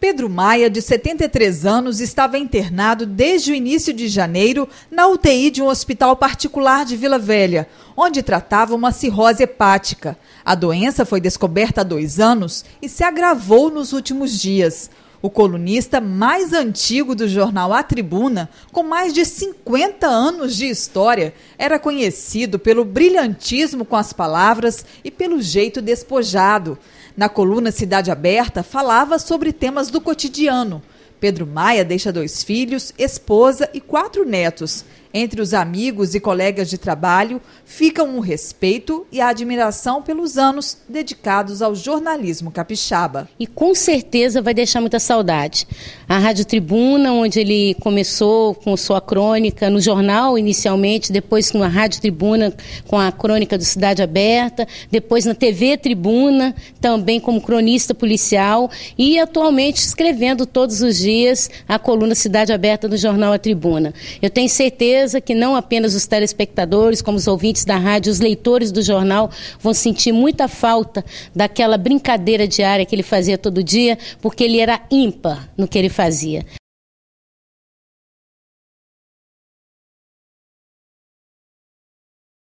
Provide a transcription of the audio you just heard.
Pedro Maia, de 73 anos, estava internado desde o início de janeiro na UTI de um hospital particular de Vila Velha, onde tratava uma cirrose hepática. A doença foi descoberta há dois anos e se agravou nos últimos dias o colunista mais antigo do jornal A Tribuna, com mais de 50 anos de história, era conhecido pelo brilhantismo com as palavras e pelo jeito despojado. Na coluna Cidade Aberta, falava sobre temas do cotidiano. Pedro Maia deixa dois filhos, esposa e quatro netos. Entre os amigos e colegas de trabalho ficam o respeito e a admiração pelos anos dedicados ao jornalismo capixaba. E com certeza vai deixar muita saudade. A Rádio Tribuna, onde ele começou com sua crônica, no jornal inicialmente, depois na Rádio Tribuna com a crônica do Cidade Aberta, depois na TV Tribuna, também como cronista policial e atualmente escrevendo todos os dias a coluna Cidade Aberta do jornal A Tribuna. Eu tenho certeza certeza que não apenas os telespectadores, como os ouvintes da rádio, os leitores do jornal vão sentir muita falta daquela brincadeira diária que ele fazia todo dia, porque ele era ímpar no que ele fazia.